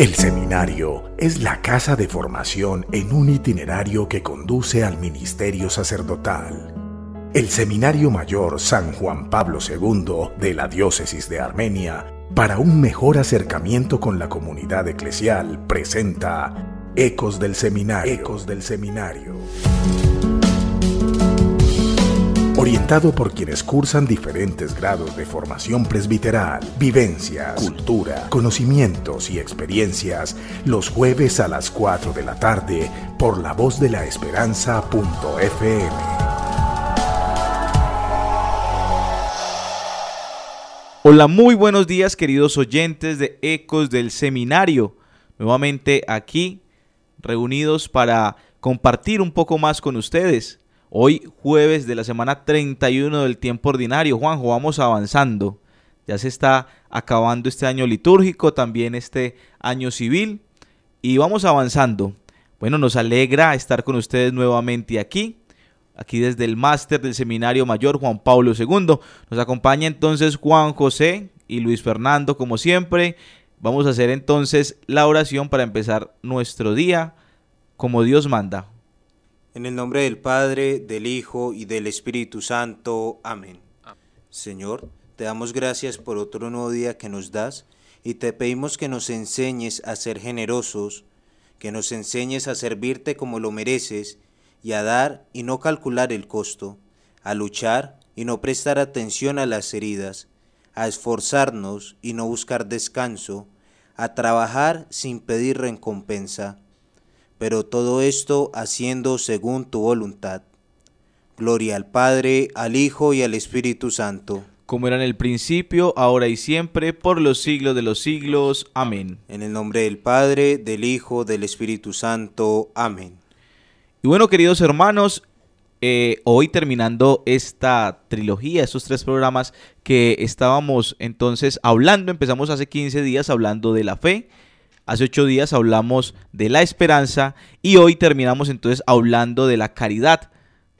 El seminario es la casa de formación en un itinerario que conduce al ministerio sacerdotal. El Seminario Mayor San Juan Pablo II de la Diócesis de Armenia, para un mejor acercamiento con la comunidad eclesial, presenta Ecos del Seminario. Ecos del Seminario orientado por quienes cursan diferentes grados de formación presbiteral, vivencias, cultura, conocimientos y experiencias, los jueves a las 4 de la tarde por la voz de la esperanza.fm. Hola, muy buenos días queridos oyentes de Ecos del Seminario. Nuevamente aquí, reunidos para compartir un poco más con ustedes Hoy jueves de la semana 31 del tiempo ordinario. Juanjo, vamos avanzando. Ya se está acabando este año litúrgico, también este año civil. Y vamos avanzando. Bueno, nos alegra estar con ustedes nuevamente aquí. Aquí desde el máster del Seminario Mayor Juan Pablo II. Nos acompaña entonces Juan José y Luis Fernando, como siempre. Vamos a hacer entonces la oración para empezar nuestro día como Dios manda. En el nombre del Padre, del Hijo y del Espíritu Santo. Amén. Señor, te damos gracias por otro nuevo día que nos das y te pedimos que nos enseñes a ser generosos, que nos enseñes a servirte como lo mereces y a dar y no calcular el costo, a luchar y no prestar atención a las heridas, a esforzarnos y no buscar descanso, a trabajar sin pedir recompensa pero todo esto haciendo según tu voluntad. Gloria al Padre, al Hijo y al Espíritu Santo. Como era en el principio, ahora y siempre, por los siglos de los siglos. Amén. En el nombre del Padre, del Hijo, del Espíritu Santo. Amén. Y bueno, queridos hermanos, eh, hoy terminando esta trilogía, estos tres programas que estábamos entonces hablando, empezamos hace 15 días hablando de la fe hace ocho días hablamos de la esperanza y hoy terminamos entonces hablando de la caridad,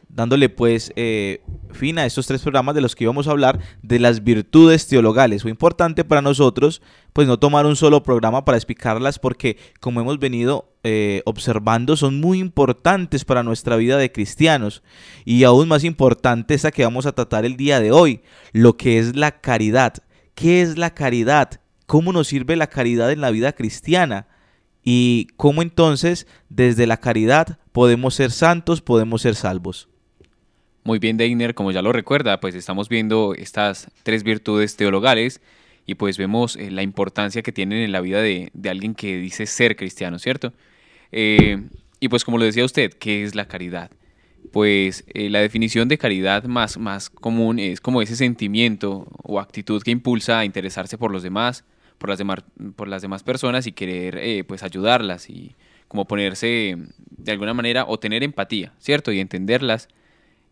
dándole pues eh, fin a estos tres programas de los que íbamos a hablar de las virtudes teologales. Fue importante para nosotros pues no tomar un solo programa para explicarlas porque como hemos venido eh, observando son muy importantes para nuestra vida de cristianos y aún más importante esa que vamos a tratar el día de hoy, lo que es la caridad. ¿Qué es la caridad? cómo nos sirve la caridad en la vida cristiana y cómo entonces desde la caridad podemos ser santos, podemos ser salvos. Muy bien, Deiner, como ya lo recuerda, pues estamos viendo estas tres virtudes teologales y pues vemos eh, la importancia que tienen en la vida de, alguien que dice ser cristiano, ¿cierto? Eh, y pues como lo decía usted, ¿qué es la caridad? Pues eh, la definición de caridad más, más común es como ese sentimiento o actitud que impulsa a interesarse por los demás, por las, demás, por las demás personas y querer eh, pues ayudarlas y como ponerse de alguna manera o tener empatía, ¿cierto? Y entenderlas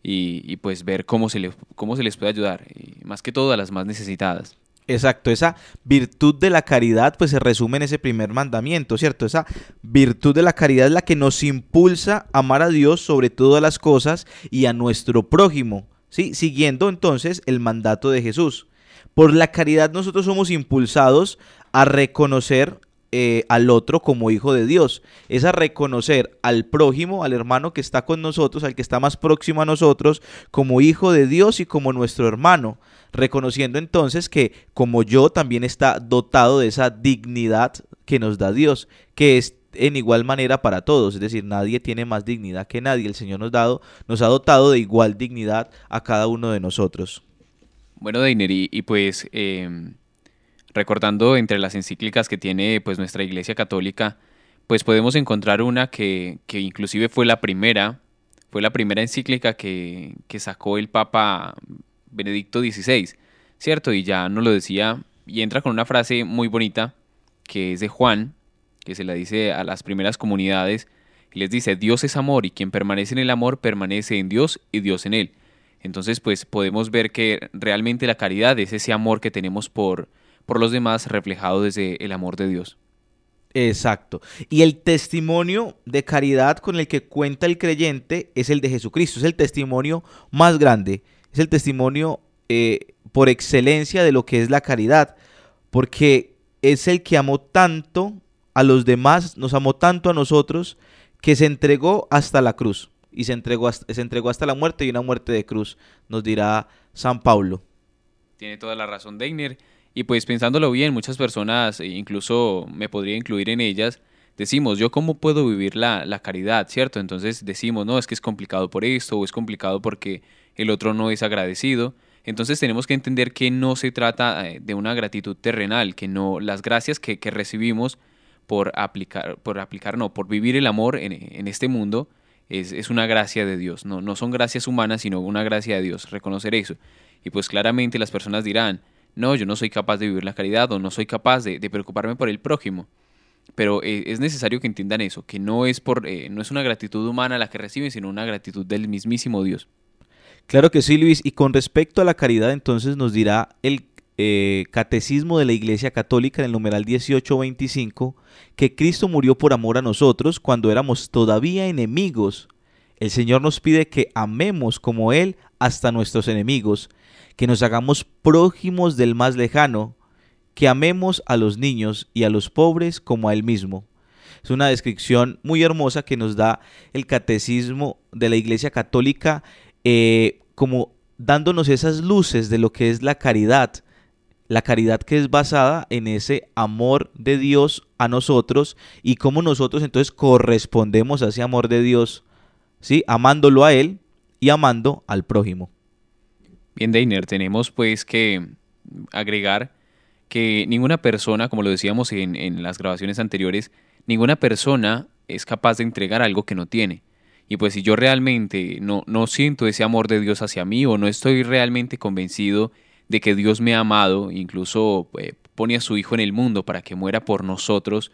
y, pues ver cómo se, les, cómo se les puede ayudar, eh, más que todo a las más necesitadas. Exacto, esa virtud de la caridad pues se resume en ese primer mandamiento, ¿cierto? Esa virtud de la caridad es la que nos impulsa a amar a Dios sobre todas las cosas y a nuestro prójimo, ¿sí? Siguiendo entonces el mandato de Jesús. Por la caridad nosotros somos impulsados a reconocer eh, al otro como hijo de Dios. Es a reconocer al prójimo, al hermano que está con nosotros, al que está más próximo a nosotros, como hijo de Dios y como nuestro hermano. Reconociendo entonces que como yo también está dotado de esa dignidad que nos da Dios, que es en igual manera para todos, es decir, nadie tiene más dignidad que nadie. El Señor nos, dado, nos ha dotado de igual dignidad a cada uno de nosotros. Bueno, Deineri, y, pues em, recordando entre las encíclicas que tiene pues nuestra Iglesia Católica, pues podemos encontrar una que, inclusive fue la primera, fue la primera encíclica que, que, sacó el Papa Benedicto XVI, ¿cierto? Y ya nos lo decía, y entra con una frase muy bonita que es de Juan, que se la dice a las primeras comunidades, y les dice, Dios es amor, y quien permanece en el amor permanece en Dios y Dios en él. Entonces, pues podemos ver que realmente la caridad es ese amor que tenemos por, por los demás reflejado desde el amor de Dios. Exacto. Y el testimonio de caridad con el que cuenta el creyente es el de Jesucristo, es el testimonio más grande, es el testimonio eh, por excelencia de lo que es la caridad, porque es el que amó tanto a los demás, nos amó tanto a nosotros, que se entregó hasta la cruz y se entregó, hasta, se entregó hasta la muerte y una muerte de cruz, nos dirá San Pablo. Tiene toda la razón Deigner. Y pues pensándolo bien, muchas personas, e incluso me podría incluir en ellas, decimos, yo cómo puedo vivir la, caridad, ¿cierto? Entonces decimos, no, es que es complicado por esto o es complicado porque el otro no es agradecido. Entonces tenemos que entender que no se trata eh, de una gratitud terrenal, que no las gracias que, recibimos por aplicar, por aplicar, no, por vivir el amor en, en este mundo, es, una gracia de Dios. No, no son gracias humanas, sino una gracia de Dios, reconocer eso. Y pues claramente las personas dirán, no, yo no soy capaz de vivir la caridad o no soy capaz de, preocuparme por el prójimo. Pero eh, es necesario que entiendan eso, que no es, por, eh, no es una gratitud humana la que reciben, sino una gratitud del mismísimo Dios. Claro que sí, Luis. Y con respecto a la caridad, entonces nos dirá el eh, catecismo de la Iglesia Católica en el numeral 1825, que Cristo murió por amor a nosotros cuando éramos todavía enemigos. El Señor nos pide que amemos como Él hasta nuestros enemigos, que nos hagamos prójimos del más lejano, que amemos a los niños y a los pobres como a Él mismo. Es una descripción muy hermosa que nos da el catecismo de la Iglesia Católica eh, como dándonos esas luces de lo que es la caridad, la caridad que es basada en ese amor de Dios a nosotros y cómo nosotros entonces correspondemos a ese amor de Dios, ¿sí? Amándolo a Él y amando al prójimo. Bien, Deiner, tenemos pues que agregar que ninguna persona, como lo decíamos en, las grabaciones anteriores, ninguna persona es capaz de entregar algo que no tiene. Y pues si yo realmente no, no siento ese amor de Dios hacia mí o no estoy realmente convencido de que Dios me ha amado, incluso eh, pone a su Hijo en el mundo para que muera por nosotros,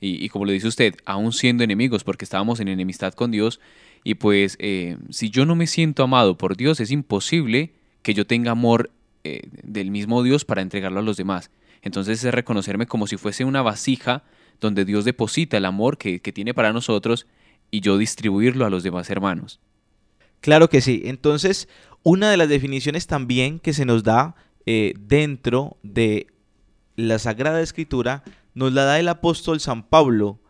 y, como le dice usted, aún siendo enemigos, porque estábamos en enemistad con Dios, y pues eh, si yo no me siento amado por Dios, es imposible que yo tenga amor eh, del mismo Dios para entregarlo a los demás. Entonces es reconocerme como si fuese una vasija donde Dios deposita el amor que tiene para nosotros y yo distribuirlo a los demás hermanos. Claro que sí. Entonces, una de las definiciones también que se nos da eh, dentro de la Sagrada Escritura nos la da el apóstol San Pablo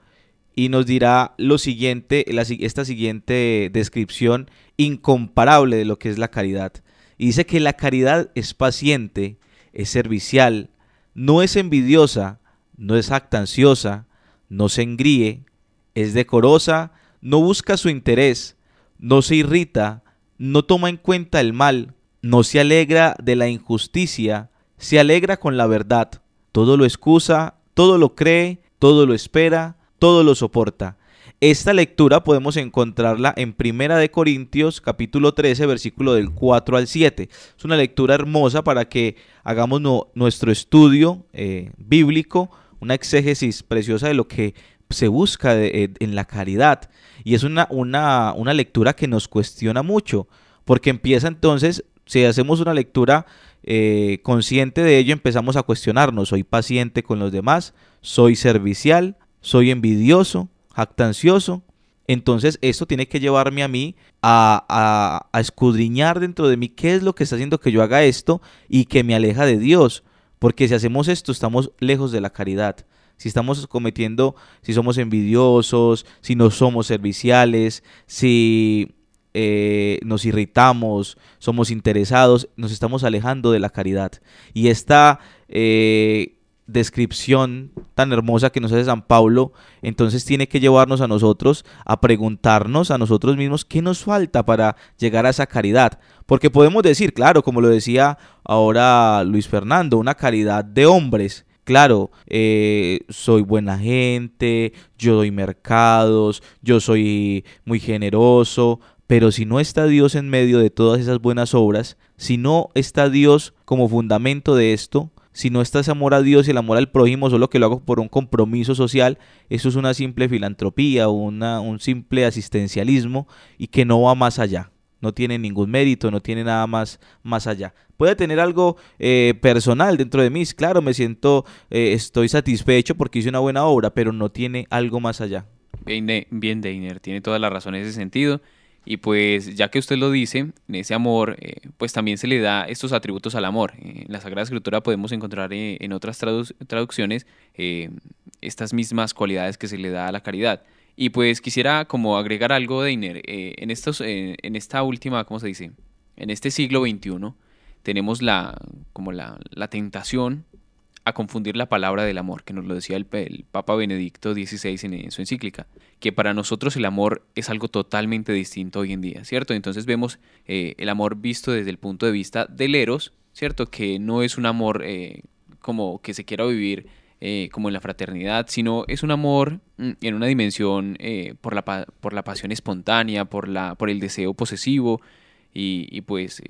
y nos dirá lo siguiente, esta siguiente descripción incomparable de lo que es la caridad. Y dice que la caridad es paciente, es servicial, no es envidiosa, no es actanciosa, no se engríe, es decorosa, no busca su interés, no se irrita, no toma en cuenta el mal, no se alegra de la injusticia, se alegra con la verdad. Todo lo excusa, todo lo cree, todo lo espera, todo lo soporta. Esta lectura podemos encontrarla en Primera de Corintios capítulo 13 versículo del 4 al 7. Es una lectura hermosa para que hagamos nuestro estudio eh, bíblico, una exégesis preciosa de lo que se busca eh, en la caridad. Y es una, lectura que nos cuestiona mucho, porque empieza entonces, si hacemos una lectura eh, consciente de ello, empezamos a cuestionarnos, soy paciente con los demás, soy servicial, soy envidioso, jactancioso. Entonces esto tiene que llevarme a mí a, a escudriñar dentro de mí qué es lo que está haciendo que yo haga esto y que me aleja de Dios. Porque si hacemos esto estamos lejos de la caridad si estamos cometiendo, si somos envidiosos, si no somos serviciales, si eh, nos irritamos, somos interesados, nos estamos alejando de la caridad. Y esta eh, descripción tan hermosa que nos hace San Pablo, entonces tiene que llevarnos a nosotros a preguntarnos a nosotros mismos qué nos falta para llegar a esa caridad. Porque podemos decir, claro, como lo decía ahora Luis Fernando, una caridad de hombres. Claro, eh, soy buena gente, yo doy mercados, yo soy muy generoso, pero si no está Dios en medio de todas esas buenas obras, si no está Dios como fundamento de esto, si no está ese amor a Dios y el amor al prójimo, solo que lo hago por un compromiso social, eso es una simple filantropía, una, un simple asistencialismo y que no va más allá no tiene ningún mérito, no tiene nada más más allá. Puede tener algo eh, personal dentro de mí, claro, me siento, eh, estoy satisfecho porque hice una buena obra, pero no tiene algo más allá. Bien, bien Deiner, tiene todas las razones de ese sentido. Y pues ya que usted lo dice, en ese amor, eh, pues también se le da estos atributos al amor. En la Sagrada Escritura podemos encontrar en otras traducciones estas mismas cualidades que se le da a la caridad. Y pues quisiera como agregar algo, Deiner. Eh, en, estos, eh, en esta última, ¿cómo se dice? En este siglo XXI tenemos la, como la, la tentación a confundir la palabra del amor, que nos lo decía el, Papa Benedicto XVI en, su encíclica, que para nosotros el amor es algo totalmente distinto hoy en día, ¿cierto? Entonces vemos eh, el amor visto desde el punto de vista del eros, ¿cierto? Que no es un amor como que se quiera vivir eh, como en la fraternidad, sino es un amor mm, en una dimensión eh, por, la, por la pasión espontánea, por, la, por el deseo posesivo y, pues... Eh,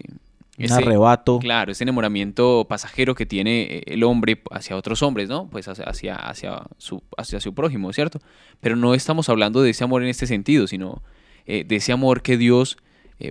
ese, arrebato. Claro, ese enamoramiento pasajero que tiene el hombre hacia otros hombres, ¿no? Pues hacia, hacia, su, hacia su prójimo, ¿cierto? Pero no estamos hablando de ese amor en este sentido, sino de ese amor que Dios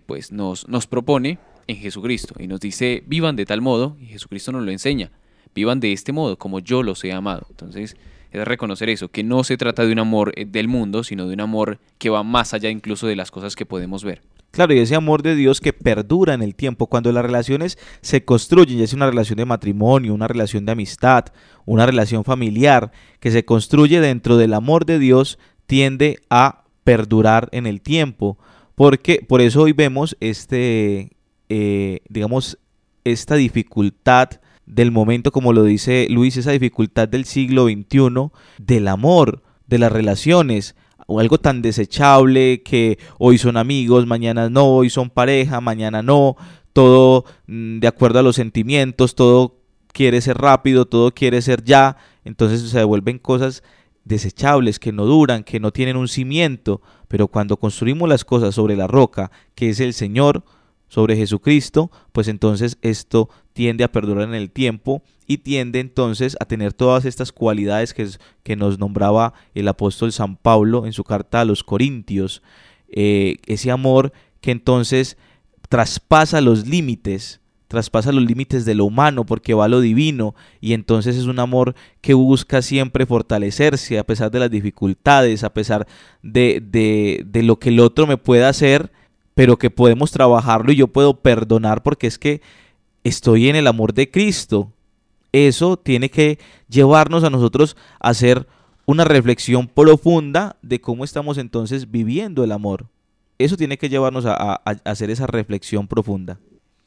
pues nos, nos propone en Jesucristo y nos dice, vivan de tal modo, y Jesucristo nos lo enseña vivan de este modo, como yo los he amado. Entonces, es reconocer eso, que no se trata de un amor eh, del mundo, sino de un amor que va más allá incluso de las cosas que podemos ver. Claro, y ese amor de Dios que perdura en el tiempo, cuando las relaciones se construyen, ya sea una relación de matrimonio, una relación de amistad, una relación familiar, que se construye dentro del amor de Dios, tiende a perdurar en el tiempo. Porque por eso hoy vemos este, eh, digamos, esta dificultad del momento, como lo dice Luis, esa dificultad del siglo XXI, del amor, de las relaciones, o algo tan desechable que hoy son amigos, mañana no, hoy son pareja, mañana no, todo mm, de acuerdo a los sentimientos, todo quiere ser rápido, todo quiere ser ya, entonces se devuelven cosas desechables, que no duran, que no tienen un cimiento, pero cuando construimos las cosas sobre la roca, que es el Señor, sobre Jesucristo, pues entonces esto tiende a perdurar en el tiempo y tiende entonces a tener todas estas cualidades que, que nos nombraba el apóstol San Pablo en su carta a los Corintios, eh, ese amor que entonces traspasa los límites, traspasa los límites de lo humano porque va a lo divino y entonces es un amor que busca siempre fortalecerse a pesar de las dificultades, a pesar de, de, de lo que el otro me pueda hacer pero que podemos trabajarlo y yo puedo perdonar porque es que estoy en el amor de Cristo. Eso tiene que llevarnos a nosotros a hacer una reflexión profunda de cómo estamos entonces viviendo el amor. Eso tiene que llevarnos a, hacer esa reflexión profunda.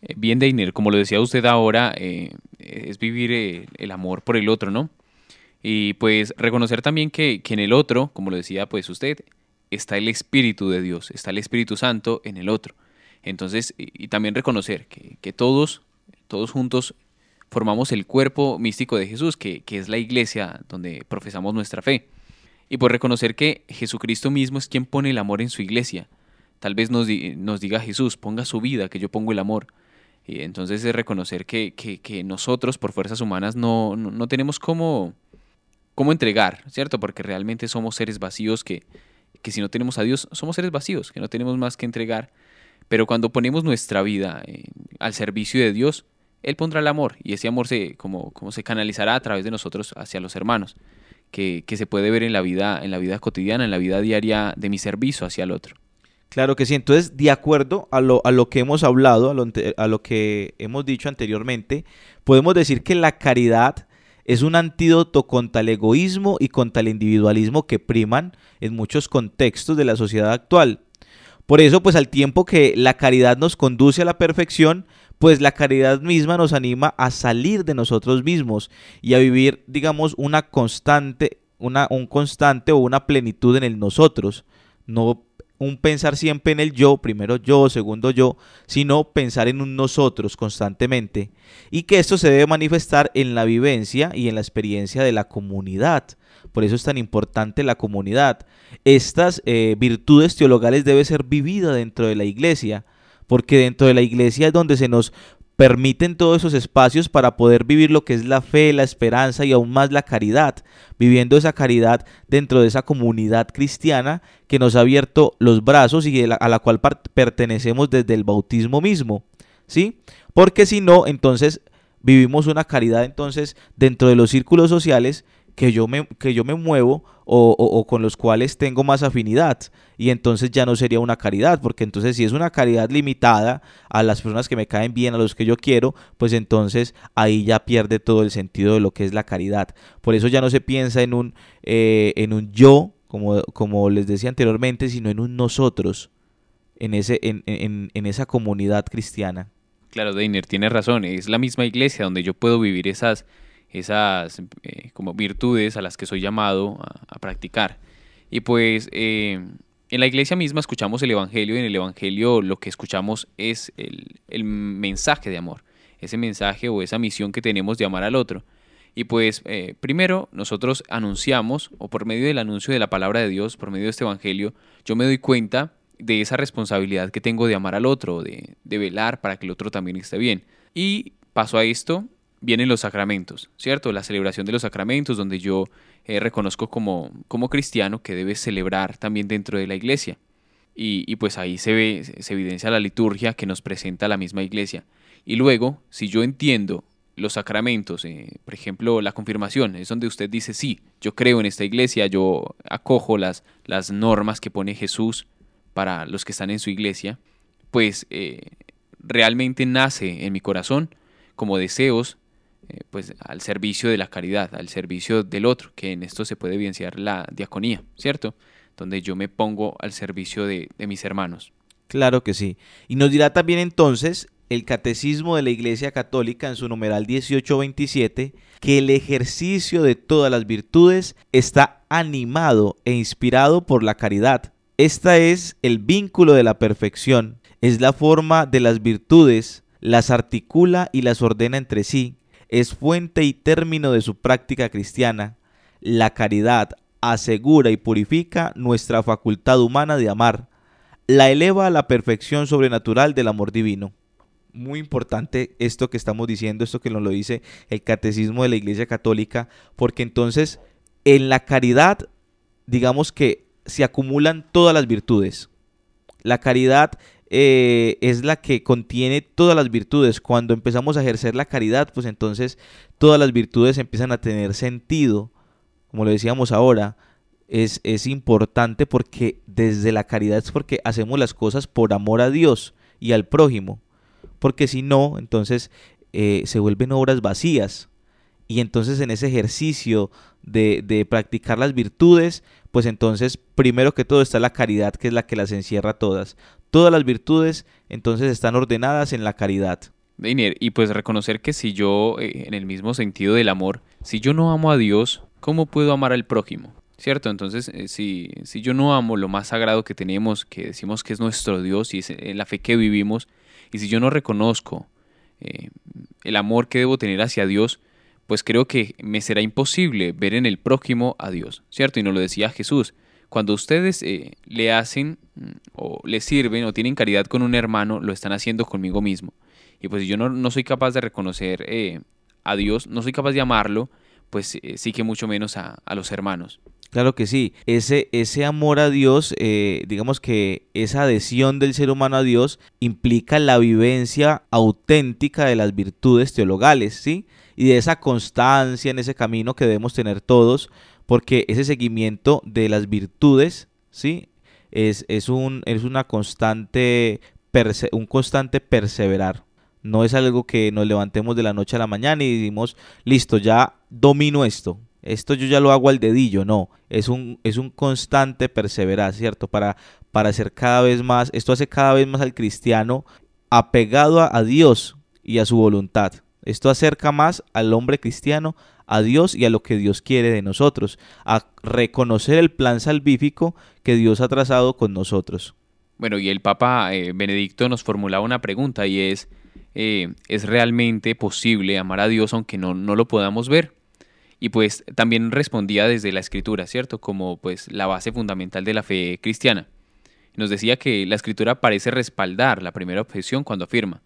Eh, bien, Deiner, como lo decía usted ahora, eh, es vivir el, amor por el otro, ¿no? Y pues reconocer también que, que, en el otro, como lo decía pues usted, está el Espíritu de Dios, está el Espíritu Santo en el otro. Entonces, y, también reconocer que, todos, todos juntos formamos el cuerpo místico de Jesús, que, es la iglesia donde profesamos nuestra fe. Y por pues reconocer que Jesucristo mismo es quien pone el amor en su iglesia. Tal vez nos, diga Jesús, ponga su vida, que yo pongo el amor. Y entonces es reconocer que, nosotros por fuerzas humanas no, tenemos cómo entregar, ¿cierto? Porque realmente somos seres vacíos que, que si no tenemos a Dios somos seres vacíos, que no tenemos más que entregar. Pero cuando ponemos nuestra vida eh, al servicio de Dios, Él pondrá el amor y ese amor se, como, se canalizará a través de nosotros hacia los hermanos, que, se puede ver en la, vida, en la vida cotidiana, en la vida diaria de mi servicio hacia el otro. Claro que sí, entonces de acuerdo a lo, que hemos hablado, a lo, a lo que hemos dicho anteriormente, podemos decir que la caridad es un antídoto contra el egoísmo y contra el individualismo que priman en muchos contextos de la sociedad actual. Por eso, pues al tiempo que la caridad nos conduce a la perfección, pues la caridad misma nos anima a salir de nosotros mismos y a vivir, digamos, una constante, una, un constante o una plenitud en el nosotros. No un pensar siempre en el yo, primero yo, segundo yo, sino pensar en un nosotros constantemente. Y que esto se debe manifestar en la vivencia y en la experiencia de la comunidad. Por eso es tan importante la comunidad. Estas eh, virtudes teologales deben ser vividas dentro de la iglesia, porque dentro de la iglesia es donde se nos permiten todos esos espacios para poder vivir lo que es la fe, la esperanza y aún más la caridad, viviendo esa caridad dentro de esa comunidad cristiana que nos ha abierto los brazos y a la cual pertenecemos desde el bautismo mismo, ¿sí? Porque si no, entonces vivimos una caridad entonces dentro de los círculos sociales que yo me, que yo me muevo o, con los cuales tengo más afinidad. Y entonces ya no sería una caridad, porque entonces si es una caridad limitada a las personas que me caen bien, a los que yo quiero, pues entonces ahí ya pierde todo el sentido de lo que es la caridad. Por eso ya no se piensa en un, eh, en un yo, como, como les decía anteriormente, sino en un nosotros, en, ese, en, en esa comunidad cristiana. Claro, Deiner, tienes razón. Es la misma iglesia donde yo puedo vivir esas esas eh, como virtudes a las que soy llamado a, practicar. Y pues eh, en la iglesia misma escuchamos el Evangelio y en el Evangelio lo que escuchamos es el, mensaje de amor, ese mensaje o esa misión que tenemos de amar al otro. Y pues eh, primero nosotros anunciamos, o por medio del anuncio de la palabra de Dios, por medio de este Evangelio, yo me doy cuenta de esa responsabilidad que tengo de amar al otro, de, de velar para que el otro también esté bien. Y paso a esto vienen los sacramentos, ¿cierto? La celebración de los sacramentos, donde yo eh, reconozco como, como cristiano que debe celebrar también dentro de la iglesia. Y, pues ahí se ve, se evidencia la liturgia que nos presenta la misma iglesia. Y luego, si yo entiendo los sacramentos, eh, por ejemplo, la confirmación, es donde usted dice, sí, yo creo en esta iglesia, yo acojo las, las normas que pone Jesús para los que están en su iglesia, pues eh, realmente nace en mi corazón como deseos eh, pues al servicio de la caridad, al servicio del otro, que en esto se puede evidenciar la diaconía, ¿cierto? Donde yo me pongo al servicio de, de mis hermanos. Claro que sí. Y nos dirá también entonces el Catecismo de la Iglesia Católica en su numeral 1827 que el ejercicio de todas las virtudes está animado e inspirado por la caridad. Esta es el vínculo de la perfección, es la forma de las virtudes, las articula y las ordena entre sí, es fuente y término de su práctica cristiana. La caridad asegura y purifica nuestra facultad humana de amar, la eleva a la perfección sobrenatural del amor divino. Muy importante esto que estamos diciendo, esto que nos lo dice el catecismo de la Iglesia Católica, porque entonces en la caridad, digamos que se acumulan todas las virtudes. La caridad eh, es la que contiene todas las virtudes. Cuando empezamos a ejercer la caridad, pues entonces todas las virtudes empiezan a tener sentido. Como lo decíamos ahora, es, es importante porque desde la caridad es porque hacemos las cosas por amor a Dios y al prójimo. Porque si no, entonces eh, se vuelven obras vacías. Y entonces en ese ejercicio de, de, practicar las virtudes, pues entonces primero que todo está la caridad, que es la que las encierra todas. Todas las virtudes entonces están ordenadas en la caridad. y pues reconocer que si yo, eh, en el mismo sentido del amor, si yo no amo a Dios, ¿cómo puedo amar al prójimo? ¿Cierto? Entonces, eh, si, si yo no amo lo más sagrado que tenemos, que decimos que es nuestro Dios y es eh, la fe que vivimos, y si yo no reconozco el amor que debo tener hacia Dios, pues creo que me será imposible ver en el prójimo a Dios, ¿cierto? Y nos lo decía Jesús, cuando ustedes eh, le hacen mm, o le sirven o tienen caridad con un hermano, lo están haciendo conmigo mismo. Y pues yo no, soy capaz de reconocer eh, a Dios, no soy capaz de amarlo, pues eh, sí que mucho menos a, los hermanos. Claro que sí. Ese, ese amor a Dios, digamos que esa adhesión del ser humano a Dios implica la vivencia auténtica de las virtudes teologales, ¿sí? Y de esa constancia en ese camino que debemos tener todos porque ese seguimiento de las virtudes, ¿sí? Es, un, es una constante, un constante perseverar. No es algo que nos levantemos de la noche a la mañana y decimos, listo, ya domino esto. Esto yo ya lo hago al dedillo, no. Es un, es un constante perseverar, ¿cierto? Para, para cada vez más, esto hace cada vez más al cristiano apegado a Dios y a su voluntad. Esto acerca más al hombre cristiano a Dios y a lo que Dios quiere de nosotros, a reconocer el plan salvífico que Dios ha trazado con nosotros. Bueno, y el Papa eh, Benedicto nos formulaba una pregunta y es, eh, ¿es realmente posible amar a Dios aunque no, no lo podamos ver? Y pues también respondía desde la escritura, ¿cierto? Como pues la base fundamental de la fe cristiana. Nos decía que la escritura parece respaldar la primera objeción cuando afirma,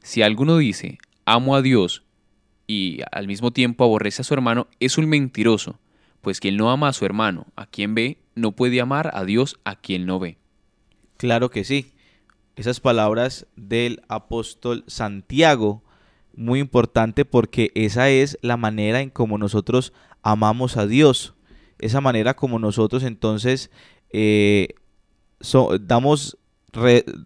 si alguno dice, amo a Dios y al mismo tiempo aborrece a su hermano, es un mentiroso, pues quien no ama a su hermano, a quien ve, no puede amar a Dios a quien no ve. Claro que sí. Esas palabras del apóstol Santiago, muy importante porque esa es la manera en como nosotros amamos a Dios. Esa manera como nosotros entonces eh, damos,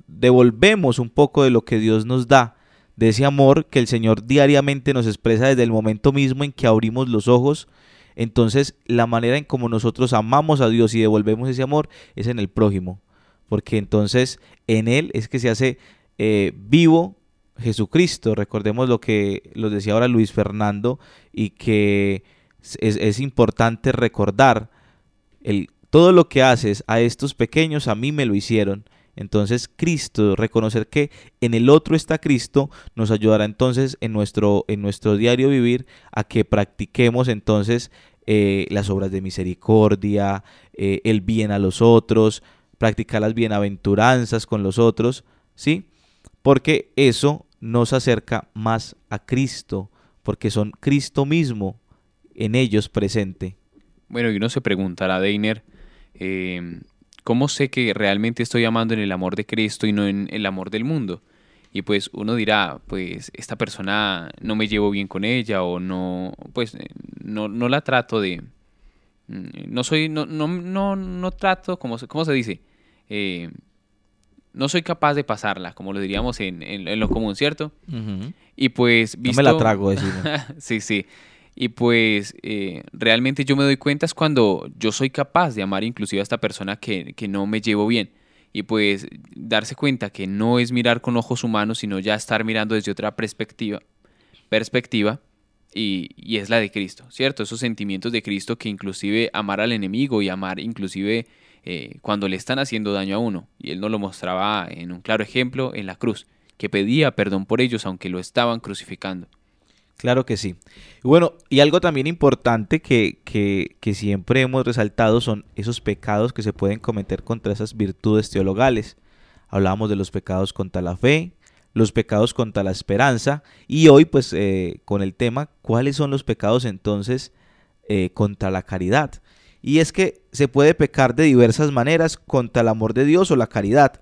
devolvemos un poco de lo que Dios nos da de ese amor que el Señor diariamente nos expresa desde el momento mismo en que abrimos los ojos. Entonces, la manera en como nosotros amamos a Dios y devolvemos ese amor es en el prójimo, porque entonces en Él es que se hace eh, vivo Jesucristo. Recordemos lo que los decía ahora Luis Fernando y que es, es importante recordar el, todo lo que haces a estos pequeños, a mí me lo hicieron. Entonces Cristo, reconocer que en el otro está Cristo, nos ayudará entonces en nuestro, en nuestro diario vivir a que practiquemos entonces eh, las obras de misericordia, eh, el bien a los otros, practicar las bienaventuranzas con los otros, ¿sí? Porque eso nos acerca más a Cristo, porque son Cristo mismo en ellos presente. Bueno, y uno se preguntará, Deiner, eh, ¿Cómo sé que realmente estoy amando en el amor de Cristo y no en el amor del mundo? Y pues uno dirá, pues esta persona no me llevo bien con ella o no, pues eh, no, no la trato de... Mm, no soy, no, no, no, no trato, como ¿cómo se dice? Eh, no soy capaz de pasarla, como lo diríamos en, en, lo común, ¿cierto? Y pues visto... No me la trago, sí, sí. Y pues eh, realmente yo me doy cuenta es cuando yo soy capaz de amar inclusive a esta persona que, no me llevo bien. Y pues darse cuenta que no es mirar con ojos humanos, sino ya estar mirando desde otra perspectiva, perspectiva y, y, es la de Cristo, ¿cierto? Esos sentimientos de Cristo que inclusive amar al enemigo y amar inclusive eh, cuando le están haciendo daño a uno. Y él nos lo mostraba en un claro ejemplo en la cruz, que pedía perdón por ellos aunque lo estaban crucificando. Claro que sí. bueno, y algo también importante que, siempre hemos resaltado son esos pecados que se pueden cometer contra esas virtudes teologales. Hablábamos de los pecados contra la fe, los pecados contra la esperanza, y hoy pues eh, con el tema, ¿cuáles son los pecados entonces eh, contra la caridad? Y es que se puede pecar de diversas maneras contra el amor de Dios o la caridad.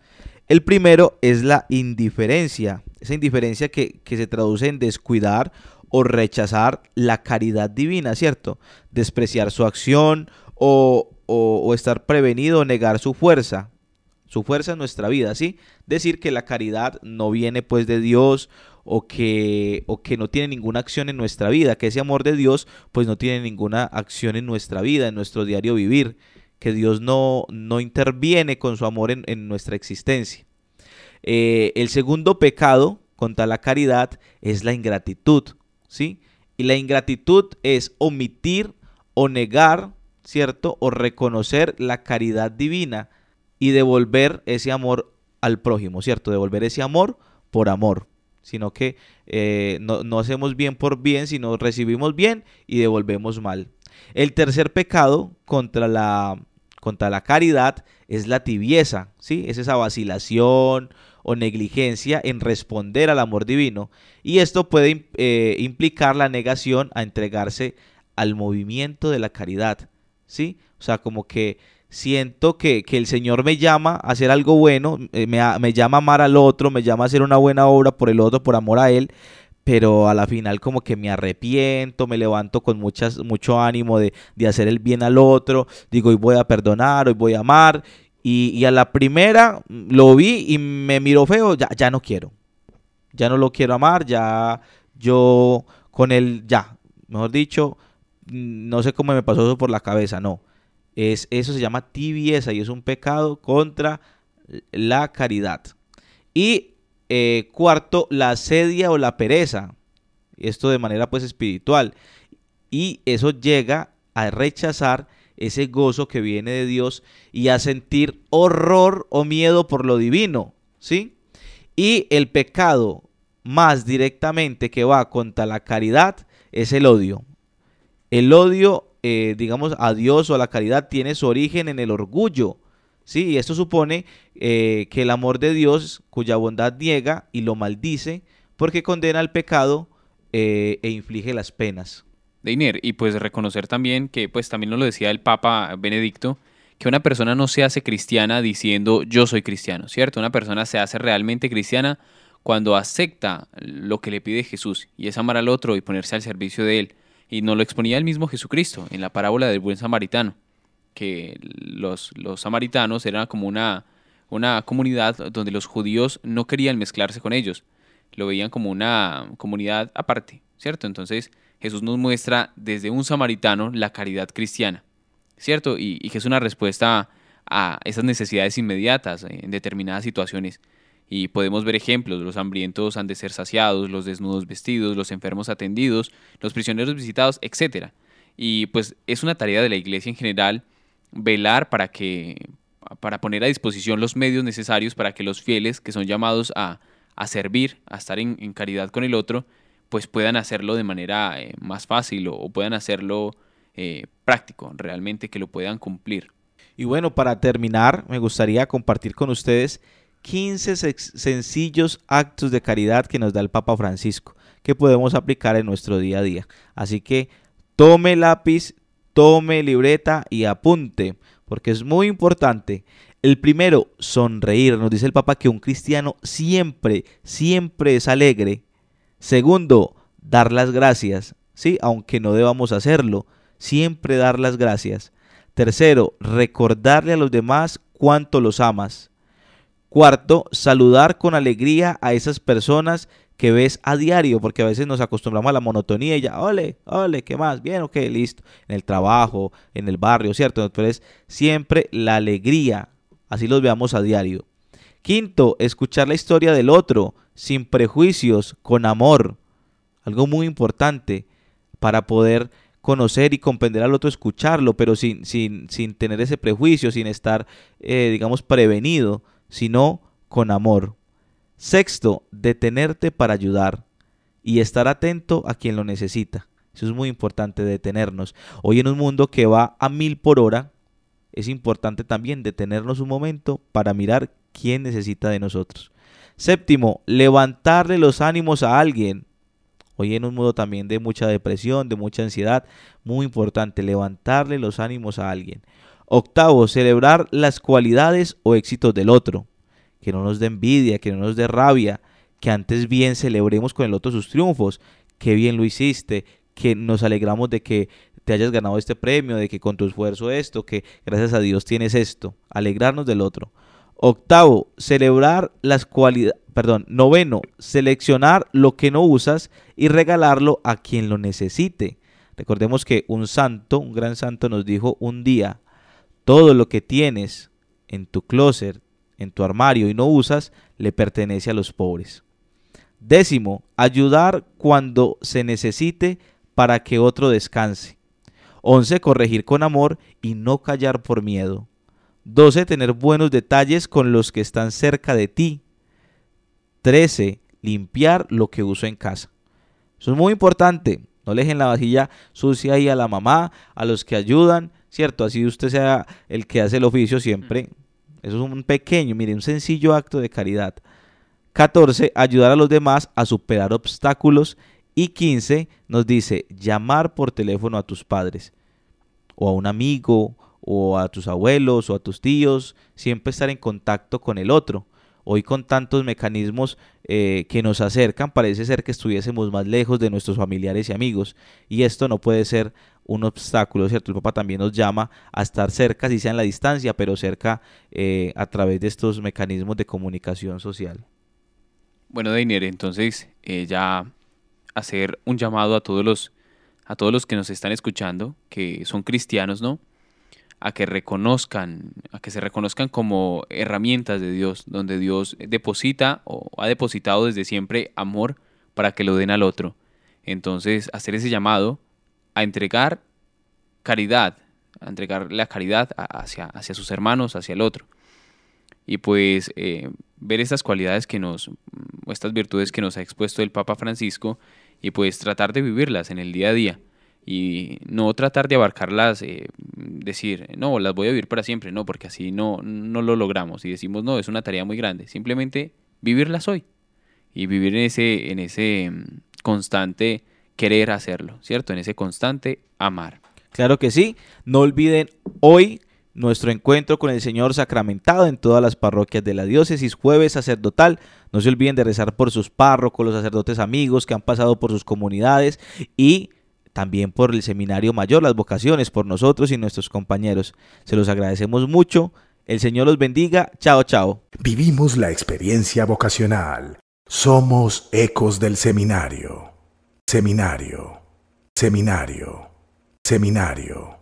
El primero es la indiferencia, esa indiferencia que se traduce en descuidar o rechazar la caridad divina, ¿cierto? Despreciar su acción o, estar prevenido o negar su fuerza. Su fuerza en nuestra vida, ¿sí? Decir que la caridad no viene pues de Dios o que, o que no tiene ninguna acción en nuestra vida, que ese amor de Dios pues no tiene ninguna acción en nuestra vida, en nuestro diario vivir, que Dios no, no interviene con su amor en, nuestra existencia. Eh, el segundo pecado contra la caridad es la ingratitud y la ingratitud es omitir o negar, ¿cierto? O reconocer la caridad divina y devolver ese amor al prójimo, ¿cierto? Devolver ese amor por amor, sino que eh, no, hacemos bien por bien, sino recibimos bien y devolvemos mal. El tercer pecado contra la, contra la caridad es la tibieza, ¿sí? Es esa vacilación, o negligencia en responder al amor divino y esto puede eh, implicar la negación a entregarse al movimiento de la caridad, ¿sí? O sea, como que siento que, que el Señor me llama a hacer algo bueno, eh, me, llama a amar al otro, me llama a hacer una buena obra por el otro, por amor a Él, pero a la final como que me arrepiento, me levanto con muchas, mucho ánimo de, de, hacer el bien al otro, digo hoy voy a perdonar, hoy voy a amar, y, a la primera lo vi y me miró feo, ya, ya no quiero. Ya no lo quiero amar, ya yo con él, ya, mejor dicho, mm, no sé cómo me pasó eso por la cabeza, no. Es, eso se llama tibieza y es un pecado contra la caridad. Y eh, cuarto, la sedia o la pereza. Esto de manera pues espiritual. Y eso llega a rechazar ese gozo que viene de Dios y a sentir horror o miedo por lo divino, ¿sí? Y el pecado más directamente que va contra la caridad es el odio. El odio, eh, digamos, a Dios o a la caridad tiene su origen en el orgullo, ¿sí? Y esto supone eh, que el amor de Dios, cuya bondad niega y lo maldice, porque condena el pecado eh, e inflige las penas de Y pues reconocer también que, pues también nos lo decía el Papa Benedicto, que una persona no se hace cristiana diciendo yo soy cristiano, ¿cierto? Una persona se hace realmente cristiana cuando acepta lo que le pide Jesús y es amar al otro y ponerse al servicio de él. Y nos lo exponía el mismo Jesucristo en la parábola del buen samaritano, que los, los samaritanos eran como una, una comunidad donde los judíos no querían mezclarse con ellos, lo veían como una comunidad aparte, ¿cierto? Entonces Jesús nos muestra desde un samaritano la caridad cristiana, ¿cierto? Y, que es una respuesta a, esas necesidades inmediatas eh, en determinadas situaciones. Y podemos ver ejemplos, los hambrientos han de ser saciados, los desnudos vestidos, los enfermos atendidos, los prisioneros visitados, etc. Y pues es una tarea de la iglesia en general velar para que para poner a disposición los medios necesarios para que los fieles que son llamados a, servir, a estar en, en caridad con el otro, pues puedan hacerlo de manera eh, más fácil o, puedan hacerlo eh, práctico, realmente que lo puedan cumplir. Y bueno, para terminar, me gustaría compartir con ustedes 15 sencillos actos de caridad que nos da el Papa Francisco, que podemos aplicar en nuestro día a día. Así que tome lápiz, tome libreta y apunte, porque es muy importante. El primero, sonreír. Nos dice el Papa que un cristiano siempre, siempre es alegre Segundo, dar las gracias, ¿sí? Aunque no debamos hacerlo, siempre dar las gracias. Tercero, recordarle a los demás cuánto los amas. Cuarto, saludar con alegría a esas personas que ves a diario, porque a veces nos acostumbramos a la monotonía y ya, ole, ole, ¿qué más? Bien, ok, listo. En el trabajo, en el barrio, ¿cierto? Entonces, siempre la alegría, así los veamos a diario. Quinto, escuchar la historia del otro, sin prejuicios, con amor. Algo muy importante para poder conocer y comprender al otro, escucharlo, pero sin, sin, sin tener ese prejuicio, sin estar, eh, digamos, prevenido, sino con amor. Sexto, detenerte para ayudar y estar atento a quien lo necesita. Eso es muy importante, detenernos. Hoy en un mundo que va a mil por hora, es importante también detenernos un momento para mirar quién necesita de nosotros. Séptimo, levantarle los ánimos a alguien. Hoy en un modo también de mucha depresión, de mucha ansiedad, muy importante levantarle los ánimos a alguien. Octavo, celebrar las cualidades o éxitos del otro. Que no nos dé envidia, que no nos dé rabia, que antes bien celebremos con el otro sus triunfos. Qué bien lo hiciste, que nos alegramos de que te hayas ganado este premio, de que con tu esfuerzo esto, que gracias a Dios tienes esto, alegrarnos del otro. Octavo, celebrar las cualidades, perdón, noveno, seleccionar lo que no usas y regalarlo a quien lo necesite. Recordemos que un santo, un gran santo nos dijo un día, todo lo que tienes en tu closet, en tu armario y no usas, le pertenece a los pobres. Décimo, ayudar cuando se necesite para que otro descanse. 11. Corregir con amor y no callar por miedo. 12. Tener buenos detalles con los que están cerca de ti. 13. Limpiar lo que uso en casa. Eso es muy importante. No le dejen la vajilla sucia ahí a la mamá, a los que ayudan, ¿cierto? Así usted sea el que hace el oficio siempre. Eso es un pequeño, mire, un sencillo acto de caridad. 14. Ayudar a los demás a superar obstáculos y 15 nos dice, llamar por teléfono a tus padres o a un amigo o a tus abuelos o a tus tíos, siempre estar en contacto con el otro. Hoy con tantos mecanismos eh, que nos acercan, parece ser que estuviésemos más lejos de nuestros familiares y amigos. Y esto no puede ser un obstáculo, ¿cierto? El papá también nos llama a estar cerca, si sea en la distancia, pero cerca eh, a través de estos mecanismos de comunicación social. Bueno, Deiner, entonces eh, ya hacer un llamado a todos los a todos los que nos están escuchando, que son cristianos, ¿no? A que reconozcan, a que se reconozcan como herramientas de Dios, donde Dios deposita o ha depositado desde siempre amor para que lo den al otro. Entonces, hacer ese llamado a entregar caridad, a entregar la caridad hacia, hacia sus hermanos, hacia el otro. Y pues eh, ver estas cualidades que nos, mm, estas virtudes que nos ha expuesto el Papa Francisco, y pues tratar de vivirlas en el día a día y no tratar de abarcarlas, eh, decir, no, las voy a vivir para siempre, no, porque así no, no lo logramos y decimos, no, es una tarea muy grande, simplemente vivirlas hoy y vivir en ese, en ese mm, constante querer hacerlo, ¿cierto? En ese constante amar. Claro que sí, no olviden hoy nuestro encuentro con el Señor sacramentado en todas las parroquias de la diócesis, jueves sacerdotal. No se olviden de rezar por sus párrocos, los sacerdotes amigos que han pasado por sus comunidades y también por el seminario mayor, las vocaciones por nosotros y nuestros compañeros. Se los agradecemos mucho. El Señor los bendiga. Chao, chao. Vivimos la experiencia vocacional. Somos ecos del seminario. Seminario. Seminario. Seminario.